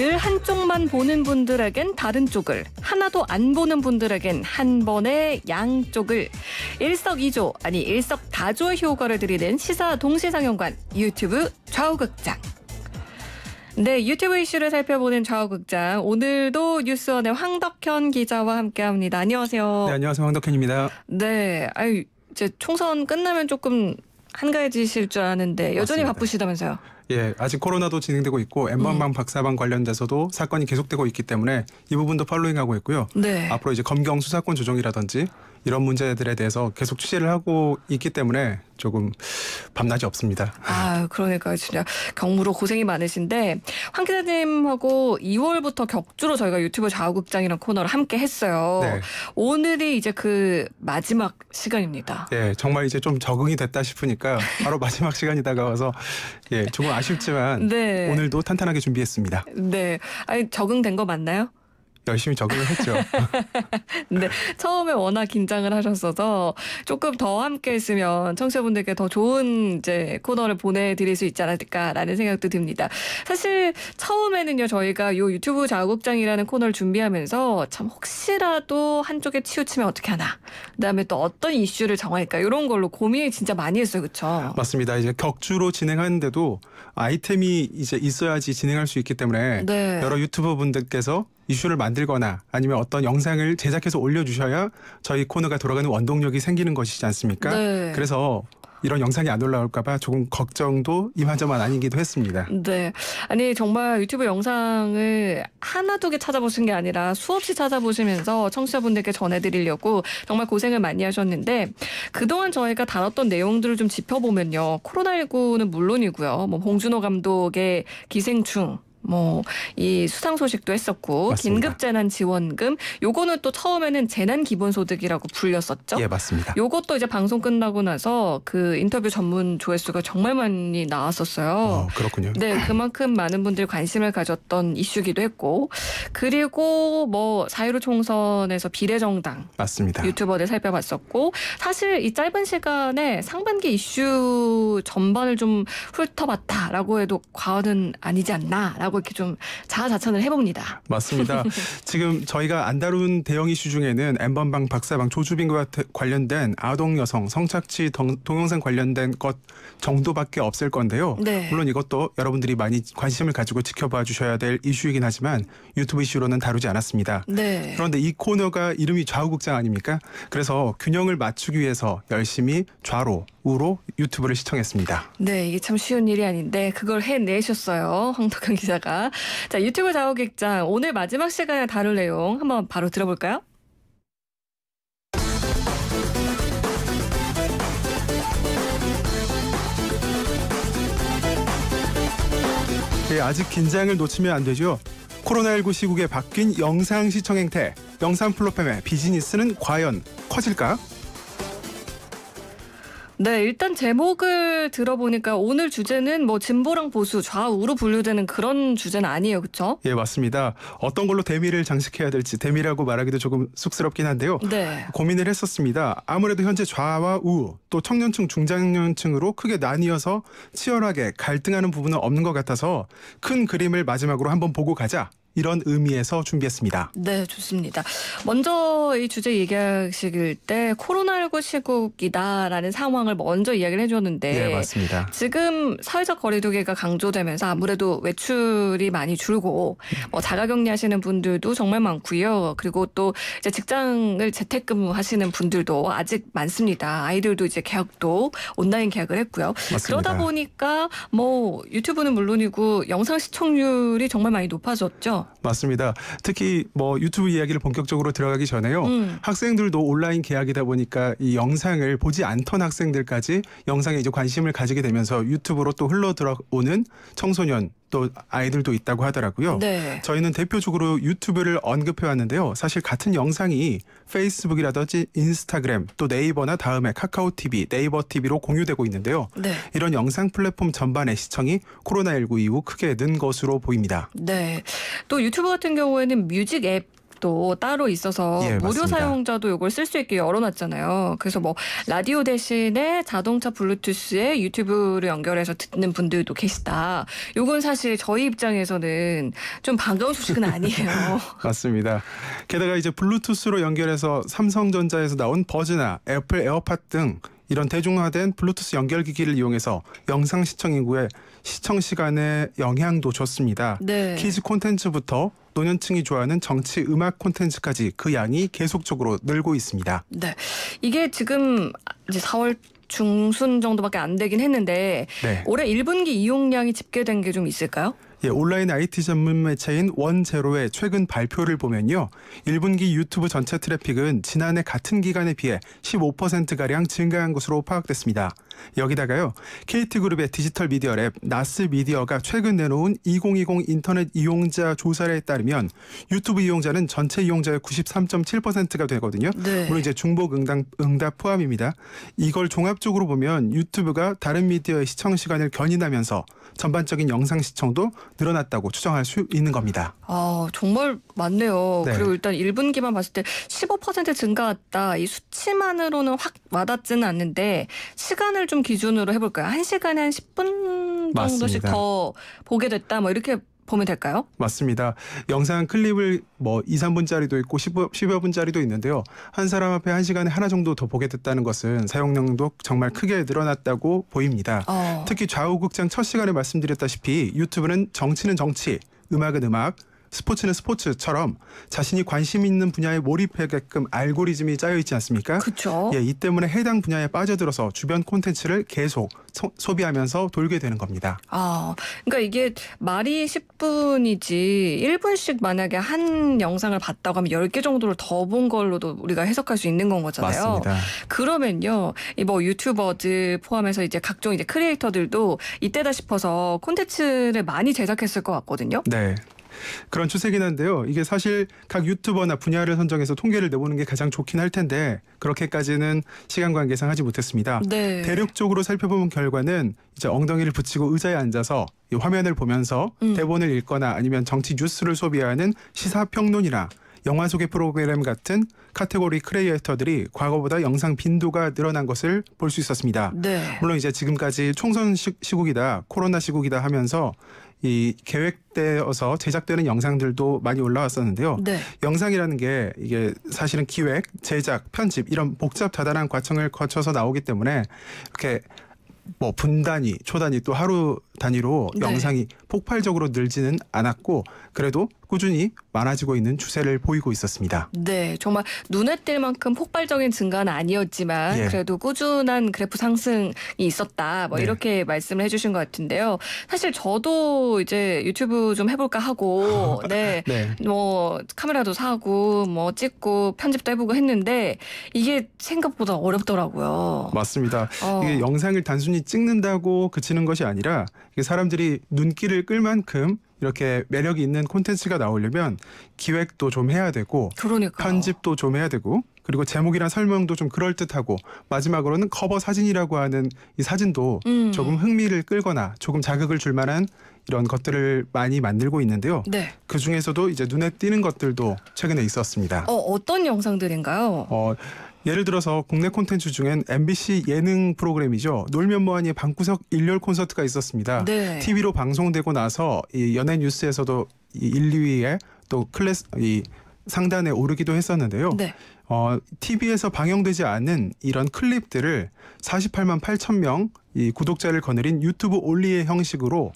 늘 한쪽만 보는 분들에겐 다른 쪽을, 하나도 안 보는 분들에겐 한 번에 양쪽을 일석이조, 아니 일석다조의 효과를 들이는 시사 동시상영관 유튜브 좌우극장. 네, 유튜브 이슈를 살펴보는 좌우극장. 오늘도 뉴스원의 황덕현 기자와 함께 합니다. 안녕하세요. 네, 안녕하세요. 황덕현입니다. 네, 아유, 이제 총선 끝나면 조금 한가해지실 줄 아는데 여전히 맞습니다. 바쁘시다면서요. 예, 아직 코로나도 진행되고 있고 엠번방 음. 박사방 관련돼서도 사건이 계속되고 있기 때문에 이 부분도 팔로잉하고 있고요. 네. 앞으로 이제 검경 수사권 조정이라든지 이런 문제들에 대해서 계속 취재를 하고 있기 때문에 조금 밤낮이 없습니다. 아, 그러니까 진짜 경무로 고생이 많으신데 황 기자님하고 2월부터 격주로 저희가 유튜브 좌우극장이라 코너를 함께 했어요. 네. 오늘이 이제 그 마지막 시간입니다. 예, 정말 이제 좀 적응이 됐다 싶으니까 바로 마지막 시간이 다가와서 예, 조금 아쉽지만 네. 오늘도 탄탄하게 준비했습니다. 네. 아니 적응된 거 맞나요? 열심히 적응을 했죠. 근데 처음에 워낙 긴장을 하셨어서 조금 더 함께 했으면 청취자분들께 더 좋은 이제 코너를 보내드릴 수 있지 않을까라는 생각도 듭니다. 사실 처음에는요, 저희가 요 유튜브 자국장이라는 코너를 준비하면서 참 혹시라도 한쪽에 치우치면 어떻게 하나. 그 다음에 또 어떤 이슈를 정할까. 이런 걸로 고민을 진짜 많이 했어요. 그쵸? 맞습니다. 이제 격주로 진행하는데도 아이템이 이제 있어야지 진행할 수 있기 때문에 네. 여러 유튜버 분들께서 이슈를 만들거나 아니면 어떤 영상을 제작해서 올려주셔야 저희 코너가 돌아가는 원동력이 생기는 것이지 않습니까? 네. 그래서 이런 영상이 안 올라올까봐 조금 걱정도 이만저만 아니기도 했습니다. 네. 아니, 정말 유튜브 영상을 하나, 두 개 찾아보신 게 아니라 수없이 찾아보시면서 청취자분들께 전해드리려고 정말 고생을 많이 하셨는데 그동안 저희가 다뤘던 내용들을 좀 짚어보면요. 코로나19는 물론이고요. 뭐, 봉준호 감독의 기생충, 뭐이 수상 소식도 했었고 긴급 재난 지원금 요거는 또 처음에는 재난 기본 소득이라고 불렸었죠. 예, 맞습니다. 요것도 이제 방송 끝나고 나서 그 인터뷰 전문 조회수가 정말 많이 나왔었어요. 어, 그렇군요. 네, 그만큼 많은 분들이 관심을 가졌던 이슈기도 했고 그리고 뭐 사유로 총선에서 비례정당 맞습니다. 유튜버들 살펴봤었고 사실 이 짧은 시간에 상반기 이슈 전반을 좀 훑어봤다라고 해도 과언은 아니지 않나라고 라고 이렇게 좀 자아자찬을 해봅니다. 맞습니다. 지금 저희가 안 다룬 대형 이슈 중에는 엠번방 박사방 조주빈과 관련된 아동 여성 성착취 동영상 관련된 것 정도밖에 없을 건데요. 네. 물론 이것도 여러분들이 많이 관심을 가지고 지켜봐 주셔야 될 이슈이긴 하지만 유튜브 이슈로는 다루지 않았습니다. 네. 그런데 이 코너가 이름이 좌우국장 아닙니까? 그래서 균형을 맞추기 위해서 열심히 좌로 우로 유튜브를 시청했습니다. 네, 이게 참 쉬운 일이 아닌데 그걸 해내셨어요. 황덕현 기자가. 자, 유튜브 자오객장 오늘 마지막 시간에 다룰 내용 한번 바로 들어볼까요? 네, 아직 긴장을 놓치면 안 되죠. 코로나19 시국에 바뀐 영상 시청 행태, 영상 플랫폼의 비즈니스는 과연 커질까? 네, 일단 제목을 들어보니까 오늘 주제는 뭐 진보랑 보수, 좌우로 분류되는 그런 주제는 아니에요, 그렇죠? 예, 맞습니다. 어떤 걸로 대미를 장식해야 될지 대미라고 말하기도 조금 쑥스럽긴 한데요. 네. 고민을 했었습니다. 아무래도 현재 좌와 우, 또 청년층, 중장년층으로 크게 나뉘어서 치열하게 갈등하는 부분은 없는 것 같아서 큰 그림을 마지막으로 한번 보고 가자. 이런 의미에서 준비했습니다. 네, 좋습니다. 먼저 이 주제 얘기하실 때 코로나19 시국이다라는 상황을 먼저 이야기를 해주었는데 네, 맞습니다. 지금 사회적 거리두기가 강조되면서 아무래도 외출이 많이 줄고 뭐 자가격리하시는 분들도 정말 많고요. 그리고 또 이제 직장을 재택근무하시는 분들도 아직 많습니다. 아이들도 이제 계약도 온라인 계약을 했고요. 맞습니다. 그러다 보니까 뭐 유튜브는 물론이고 영상 시청률이 정말 많이 높아졌죠. 맞습니다. 특히 뭐 유튜브 이야기를 본격적으로 들어가기 전에요. 음. 학생들도 온라인 계약이다 보니까 이 영상을 보지 않던 학생들까지 영상에 이제 관심을 가지게 되면서 유튜브로 또 흘러 들어오는 청소년 또 아이들도 있다고 하더라고요. 네. 저희는 대표적으로 유튜브를 언급해 왔는데요. 사실 같은 영상이 페이스북이라든지 인스타그램 또 네이버나 다음에 카카오 TV, 네이버 TV로 공유되고 있는데요. 네. 이런 영상 플랫폼 전반의 시청이 코로나19 이후 크게 는 것으로 보입니다. 네. 또 유튜브 같은 경우에는 뮤직 앱 방도 따로 있어서 예, 무료 맞습니다. 사용자도 이걸 쓸 수 있게 열어놨잖아요. 그래서 뭐 라디오 대신에 자동차 블루투스에 유튜브를 연결해서 듣는 분들도 계시다. 이건 사실 저희 입장에서는 좀 반가운 소식은 아니에요. 맞습니다. 게다가 이제 블루투스로 연결해서 삼성전자에서 나온 버즈나 애플 에어팟 등 이런 대중화된 블루투스 연결 기기를 이용해서 영상 시청 인구에 시청 시간에 영향도 줬습니다. 네. 키즈 콘텐츠부터 노년층이 좋아하는 정치 음악 콘텐츠까지 그 양이 계속적으로 늘고 있습니다. 네. 이게 지금 이제 4월 중순 정도밖에 안 되긴 했는데 네. 올해 1분기 이용량이 집계된 게 좀 있을까요? 예, 온라인 IT 전문 매체인 원제로의 최근 발표를 보면요. 1분기 유튜브 전체 트래픽은 지난해 같은 기간에 비해 15%가량 증가한 것으로 파악됐습니다. 여기다가요. KT그룹의 디지털 미디어 랩 나스 미디어가 최근 내놓은 2020 인터넷 이용자 조사에 따르면 유튜브 이용자는 전체 이용자의 93.7%가 되거든요. 네. 물론 이제 중복 응답, 응답 포함입니다. 이걸 종합적으로 보면 유튜브가 다른 미디어의 시청 시간을 견인하면서 전반적인 영상 시청도 늘어났다고 추정할 수 있는 겁니다. 아 정말 많네요. 네. 그리고 일단 1분기만 봤을 때 15% 증가했다. 이 수치만으로는 확 와닿지는 않는데 시간을 좀 기준으로 해볼까요? 한 시간에 한 10분 정도씩 맞습니다. 더 보게 됐다, 뭐 이렇게 보면 될까요? 맞습니다. 영상 클립을 뭐 2, 3분짜리도 있고 10, 1여 분짜리도 있는데요. 한 사람 앞에 한 시간에 하나 정도 더 보게 됐다는 것은 사용량도 정말 크게 늘어났다고 보입니다. 어. 특히 좌우극장 첫 시간에 말씀드렸다시피 유튜브는 정치는 정치, 음악은 음악, 스포츠는 스포츠처럼 자신이 관심 있는 분야에 몰입하게끔 알고리즘이 짜여 있지 않습니까? 그렇죠. 예, 이 때문에 해당 분야에 빠져들어서 주변 콘텐츠를 계속 소, 비하면서 돌게 되는 겁니다. 아, 그러니까 이게 말이 10분이지 1분씩 만약에 한 영상을 봤다고 하면 10개 정도를 더 본 걸로도 우리가 해석할 수 있는 건 거잖아요. 맞습니다. 그러면요. 뭐 유튜버들 포함해서 이제 각종 이제 크리에이터들도 이때다 싶어서 콘텐츠를 많이 제작했을 것 같거든요. 네. 그런 추세긴 한데요. 이게 사실 각 유튜버나 분야를 선정해서 통계를 내보는 게 가장 좋긴 할 텐데 그렇게까지는 시간 관계상 하지 못했습니다. 네. 대륙적으로 살펴본 결과는 이제 엉덩이를 붙이고 의자에 앉아서 이 화면을 보면서 음. 대본을 읽거나 아니면 정치 뉴스를 소비하는 시사평론이나 영화 소개 프로그램 같은 카테고리 크리에이터들이 과거보다 영상 빈도가 늘어난 것을 볼 수 있었습니다. 네. 물론 이제 지금까지 총선 시, 국이다 코로나 시국이다 하면서 이 계획되어서 제작되는 영상들도 많이 올라왔었는데요. 네. 영상이라는 게 이게 사실은 기획, 제작, 편집 이런 복잡 다단한 과정을 거쳐서 나오기 때문에 이렇게 뭐 분단위, 초단위 또 하루 단위로 네. 영상이 폭발적으로 늘지는 않았고 그래도 꾸준히 많아지고 있는 추세를 보이고 있었습니다. 네, 정말 눈에 띌 만큼 폭발적인 증가는 아니었지만 예. 그래도 꾸준한 그래프 상승이 있었다. 뭐 네. 이렇게 말씀을 해주신 것 같은데요. 사실 저도 이제 유튜브 좀 해볼까 하고, 네, 네. 뭐 카메라도 사고, 뭐 찍고 편집도 해보고 했는데 이게 생각보다 어렵더라고요. 맞습니다. 어. 이게 영상을 단순히 찍는다고 그치는 것이 아니라 사람들이 눈길을 끌 만큼 이렇게 매력이 있는 콘텐츠가 나오려면 기획도 좀 해야 되고 그러니까요. 편집도 좀 해야 되고 그리고 제목이랑 설명도 좀 그럴듯하고 마지막으로는 커버 사진이라고 하는 이 사진도 음. 조금 흥미를 끌거나 조금 자극을 줄 만한 이런 것들을 많이 만들고 있는데요. 네. 그 중에서도 이제 눈에 띄는 것들도 최근에 있었습니다. 어, 어떤 영상들인가요? 어, 예를 들어서 국내 콘텐츠 중엔 MBC 예능 프로그램이죠. 놀면 뭐하니 방구석 일렬 콘서트가 있었습니다. 네. TV로 방송되고 나서 이 연예 뉴스에서도 이 1, 2위에 또 클래스 이 상단에 오르기도 했었는데요. 네. 어, TV에서 방영되지 않은 이런 클립들을 48만 8천 명 이 구독자를 거느린 유튜브 올리의 형식으로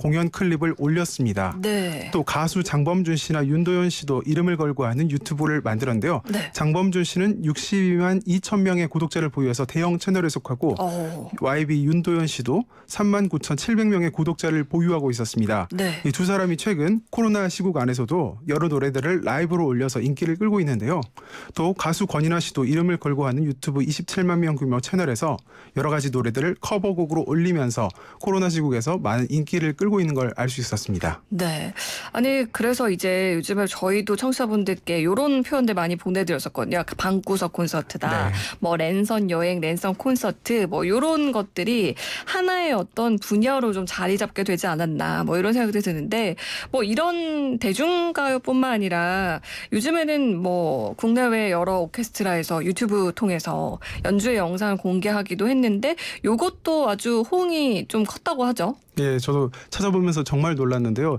공연 클립을 올렸습니다. 네. 또 가수 장범준 씨나 윤도현 씨도 이름을 걸고 하는 유튜브를 만들었는데요. 네. 장범준 씨는 62만 2천 명의 구독자를 보유해서 대형 채널에 속하고 오. 어. YB 윤도현 씨도 3만 9 7 0명의 구독자를 보유하고 있었습니다. 네. 이두 사람이 최근 코로나 시국 안에서도 여러 노래들을 라이브로 올려서 인기를 끌고 있는데요. 또 가수 권인하 씨도 이름을 걸고 하는 유튜브 27만 명 규모 채널에서 여러 가지 노래들을 커버곡으로 올리면서 코로나 시국에서 많은 인기를 끌고 끌고 있는 걸 알 수 있었습니다. 네. 아니 그래서 이제 요즘에 저희도 청취자분들께 이런 표현들 많이 보내드렸었거든요. 그 방구석 콘서트다. 네. 뭐 랜선 여행, 랜선 콘서트 뭐 이런 것들이 하나의 어떤 분야로 좀 자리 잡게 되지 않았나 뭐 이런 생각도 드는데 뭐 이런 대중가요뿐만 아니라 요즘에는 뭐 국내외 여러 오케스트라에서 유튜브 통해서 연주의 영상을 공개하기도 했는데 이것도 아주 호응이 좀 컸다고 하죠. 예, 저도 찾아보면서 정말 놀랐는데요.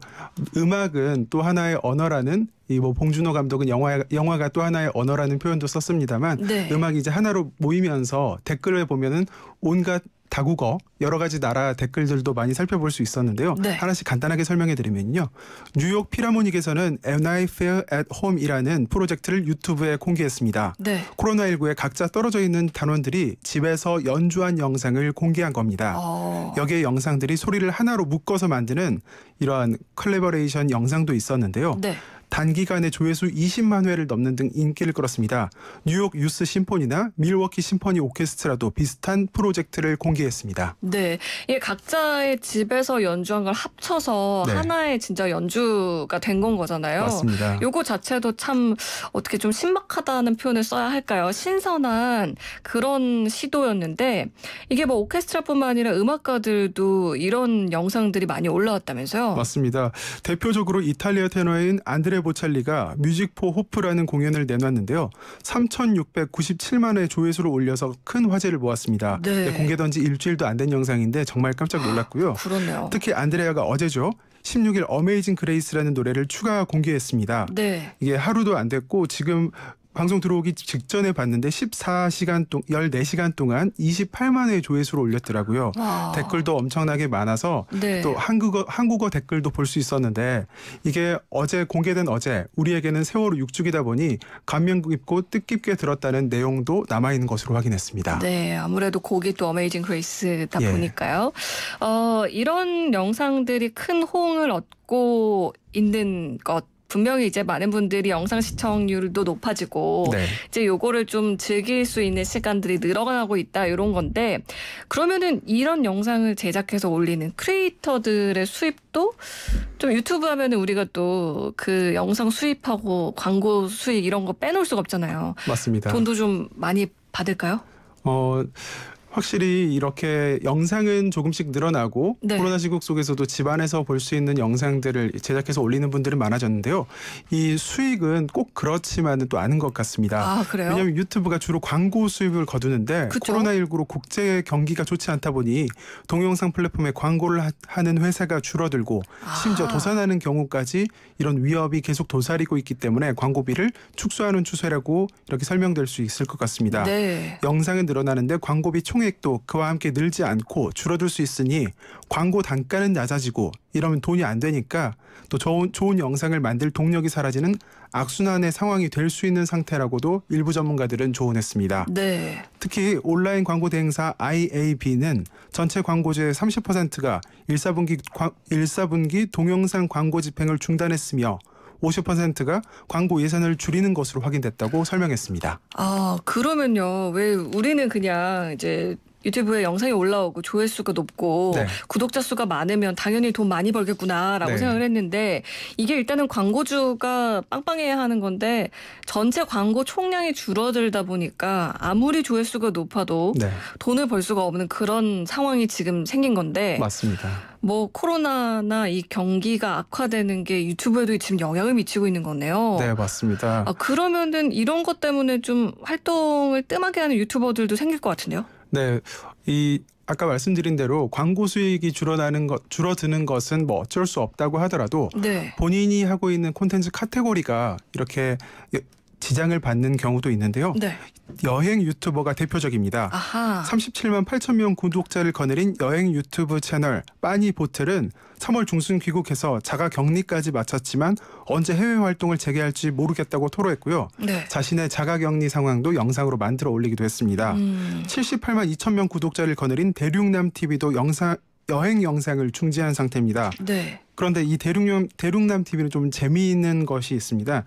음악은 또 하나의 언어라는 이뭐 봉준호 감독은 영화 영화가 또 하나의 언어라는 표현도 썼습니다만 네. 음악이 이제 하나로 모이면서 댓글을 보면은 온갖 다국어 여러 가지 나라 댓글들도 많이 살펴볼 수 있었는데요. 네. 하나씩 간단하게 설명해 드리면요. 뉴욕 피라모닉에서는 And I Feel at Home이라는 프로젝트를 유튜브에 공개했습니다. 네. 코로나19에 각자 떨어져 있는 단원들이 집에서 연주한 영상을 공개한 겁니다. 어. 여기에 영상들이 소리를 하나로 묶어서 만드는 이러한 컬래버레이션 영상도 있었는데요. 네. 단기간에 조회수 20만 회를 넘는 등 인기를 끌었습니다. 뉴욕 유스 심포니나 밀워키 심포니 오케스트라도 비슷한 프로젝트를 공개했습니다. 네, 예, 각자의 집에서 연주한 걸 합쳐서 네. 하나의 진짜 연주가 된 건 거잖아요. 맞습니다. 요거 자체도 참 어떻게 좀 신박하다는 표현을 써야 할까요? 신선한 그런 시도였는데 이게 뭐 오케스트라뿐만 아니라 음악가들도 이런 영상들이 많이 올라왔다면서요? 맞습니다. 대표적으로 이탈리아 테너인 안드레 찰레 보찰리가 뮤직 포 호프라는 공연을 내놨는데요. 3,697만 회 조회수를 올려서 큰 화제를 모았습니다. 네. 네 공개된 지 일주일도 안 된 영상인데 정말 깜짝 놀랐고요. 아, 그러네요. 특히 안드레아가 어제죠. 16일 어메이징 그레이스라는 노래를 추가 공개했습니다. 네. 이게 하루도 안 됐고 지금 방송 들어오기 직전에 봤는데 14시간 동 14시간 동안 28만 회 조회수를 올렸더라고요. 와. 댓글도 엄청나게 많아서 네. 또 한국어 한국어 댓글도 볼 수 있었는데 이게 어제 공개된 어제 우리에게는 세월호 6주기다 보니 감명 깊고 뜻깊게 들었다는 내용도 남아 있는 것으로 확인했습니다. 네, 아무래도 곡이 또 어메이징 그레이스다 예. 보니까요. 어, 이런 영상들이 큰 호응을 얻고 있는 것 분명히 이제 많은 분들이 영상 시청률도 높아지고 네. 이제 요거를 좀 즐길 수 있는 시간들이 늘어나고 있다 이런 건데 그러면은 이런 영상을 제작해서 올리는 크리에이터들의 수입도 좀 유튜브 하면은 우리가 또 그 영상 수입하고 광고 수익 이런 거 빼놓을 수가 없잖아요. 맞습니다. 돈도 좀 많이 받을까요? 어 확실히 이렇게 영상은 조금씩 늘어나고 네. 코로나 시국 속에서도 집안에서 볼 수 있는 영상들을 제작해서 올리는 분들은 많아졌는데요. 이 수익은 꼭 그렇지만은 또아은것 같습니다. 아, 왜냐하면 유튜브가 주로 광고 수입을 거두는데 그쵸? 코로나19로 국제 경기가 좋지 않다 보니 동영상 플랫폼에 광고를 하, 하는 회사가 줄어들고 아. 심지어 도산하는 경우까지 이런 위협이 계속 도사리고 있기 때문에 광고비를 축소하는 추세라고 이렇게 설명될 수 있을 것 같습니다. 네. 영상은 늘어나는데 광고비 총액 수익도 그와 함께 늘지 않고 줄어들 수 있으니 광고 단가는 낮아지고 이러면 돈이 안 되니까 또 좋은, 좋은 영상을 만들 동력이 사라지는 악순환의 상황이 될 수 있는 상태라고도 일부 전문가들은 조언했습니다. 네. 특히 온라인 광고 대행사 IAB는 전체 광고주의 30%가 1사분기, 1사분기 동영상 광고 집행을 중단했으며 50%가 광고 예산을 줄이는 것으로 확인됐다고 설명했습니다. 아, 그러면요. 왜 우리는 그냥 이제 유튜브에 영상이 올라오고 조회수가 높고 네. 구독자 수가 많으면 당연히 돈 많이 벌겠구나라고 네. 생각을 했는데 이게 일단은 광고주가 빵빵해야 하는 건데 전체 광고 총량이 줄어들다 보니까 아무리 조회수가 높아도 네. 돈을 벌 수가 없는 그런 상황이 지금 생긴 건데 맞습니다. 뭐 코로나나 이 경기가 악화되는 게 유튜브에도 지금 영향을 미치고 있는 거네요. 네, 맞습니다. 아, 그러면은 이런 것 때문에 좀 활동을 뜸하게 하는 유튜버들도 생길 것 같은데요? 네. 이 아까 말씀드린 대로 광고 수익이 줄어나는 것 줄어드는 것은 뭐 어쩔 수 없다고 하더라도 네. 본인이 하고 있는 콘텐츠 카테고리가 이렇게 지장을 받는 경우도 있는데요. 네. 여행 유튜버가 대표적입니다. 아하. 37만 8천 명 구독자를 거느린 여행 유튜브 채널 빠니보틀은 3월 중순 귀국해서 자가 격리까지 마쳤지만 언제 해외 활동을 재개할지 모르겠다고 토로했고요. 네. 자신의 자가 격리 상황도 영상으로 만들어 올리기도 했습니다. 음. 78만 2천 명 구독자를 거느린 대륙남 TV도 영상 여행 영상을 중지한 상태입니다. 네. 그런데 이 대륙남, 대륙남 TV는 좀 재미있는 것이 있습니다.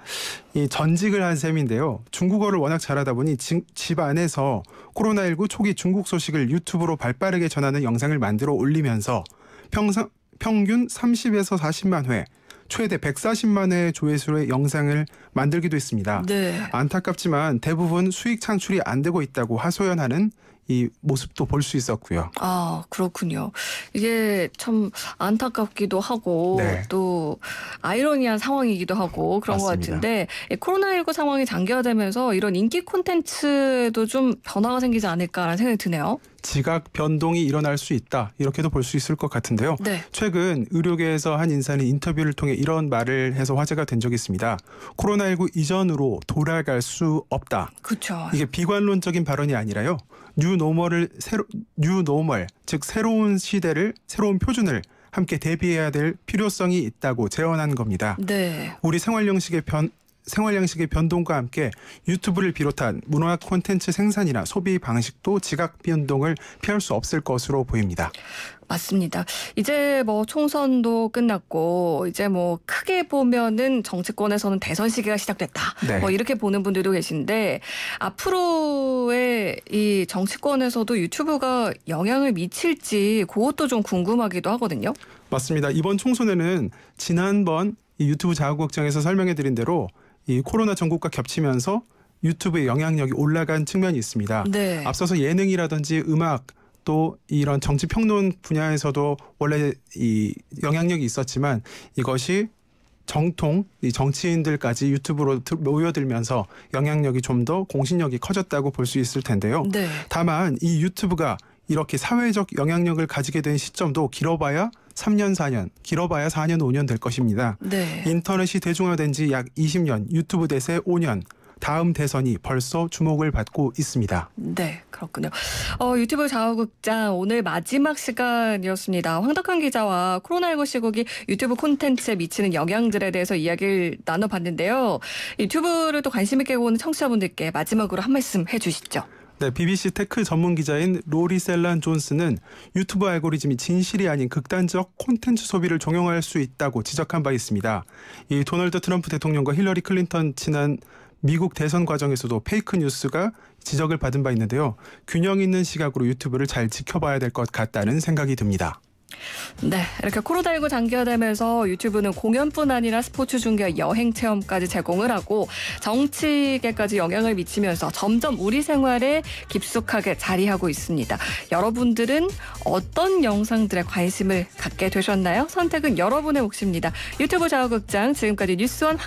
이 전직을 한 셈인데요. 중국어를 워낙 잘하다 보니 지, 집 안에서 코로나19 초기 중국 소식을 유튜브로 발빠르게 전하는 영상을 만들어 올리면서 평상, 평균 30에서 40만 회 최대 140만 회 조회수의 영상을 만들기도 했습니다. 네. 안타깝지만 대부분 수익 창출이 안 되고 있다고 하소연하는 이 모습도 볼 수 있었고요. 아 그렇군요. 이게 참 안타깝기도 하고 네. 또 아이러니한 상황이기도 하고 그런 맞습니다. 것 같은데 예, 코로나19 상황이 장기화되면서 이런 인기 콘텐츠도 좀 변화가 생기지 않을까라는 생각이 드네요. 지각 변동이 일어날 수 있다 이렇게도 볼 수 있을 것 같은데요. 네. 최근 의료계에서 한 인사는 인터뷰를 통해 이런 말을 해서 화제가 된 적이 있습니다. 코로나19 이전으로 돌아갈 수 없다. 그렇죠. 이게 비관론적인 발언이 아니라요. 뉴노멀을 새로 뉴노멀 즉 새로운 시대를 새로운 표준을 함께 대비해야 될 필요성이 있다고 제언한 겁니다. 네. 우리 생활 형식의변 생활 양식의 변동과 함께 유튜브를 비롯한 문화 콘텐츠 생산이나 소비 방식도 지각 변동을 피할 수 없을 것으로 보입니다. 맞습니다. 이제 뭐 총선도 끝났고 이제 뭐 크게 보면은 정치권에서는 대선 시기가 시작됐다. 네. 뭐 이렇게 보는 분들도 계신데 앞으로의 이 정치권에서도 유튜브가 영향을 미칠지 그것도 좀 궁금하기도 하거든요. 맞습니다. 이번 총선에는 지난번 유튜브 자국극장에서 설명해 드린 대로 이 코로나 전국과 겹치면서 유튜브의 영향력이 올라간 측면이 있습니다. 네. 앞서서 예능이라든지 음악 또 이런 정치 평론 분야에서도 원래 이 영향력이 있었지만 이것이 정통 이 정치인들까지 유튜브로 모여들면서 영향력이 좀 더 공신력이 커졌다고 볼 수 있을 텐데요. 네. 다만 이 유튜브가 이렇게 사회적 영향력을 가지게 된 시점도 길어봐야 3년, 4년, 길어봐야 4년, 5년 될 것입니다. 네. 인터넷이 대중화된 지 약 20년, 유튜브 대세 5년, 다음 대선이 벌써 주목을 받고 있습니다. 네, 그렇군요. 어, 유튜브 자유극장 오늘 마지막 시간이었습니다. 황덕환 기자와 코로나19 시국이 유튜브 콘텐츠에 미치는 영향들에 대해서 이야기를 나눠봤는데요. 유튜브를 또 관심 있게 보는 청취자분들께 마지막으로 한 말씀 해주시죠. 네, BBC 테크 전문 기자인 로리 셀란 존스는 유튜브 알고리즘이 진실이 아닌 극단적 콘텐츠 소비를 종용할 수 있다고 지적한 바 있습니다. 이 도널드 트럼프 대통령과 힐러리 클린턴 지난 미국 대선 과정에서도 페이크 뉴스가 지적을 받은 바 있는데요. 균형 있는 시각으로 유튜브를 잘 지켜봐야 될 것 같다는 생각이 듭니다. 네, 이렇게 코로나19 장기화되면서 유튜브는 공연뿐 아니라 스포츠 중계 여행 체험까지 제공을 하고 정치계까지 영향을 미치면서 점점 우리 생활에 깊숙하게 자리하고 있습니다. 여러분들은 어떤 영상들에 관심을 갖게 되셨나요? 선택은 여러분의 몫입니다. 유튜브 자유극장 지금까지 뉴스원 황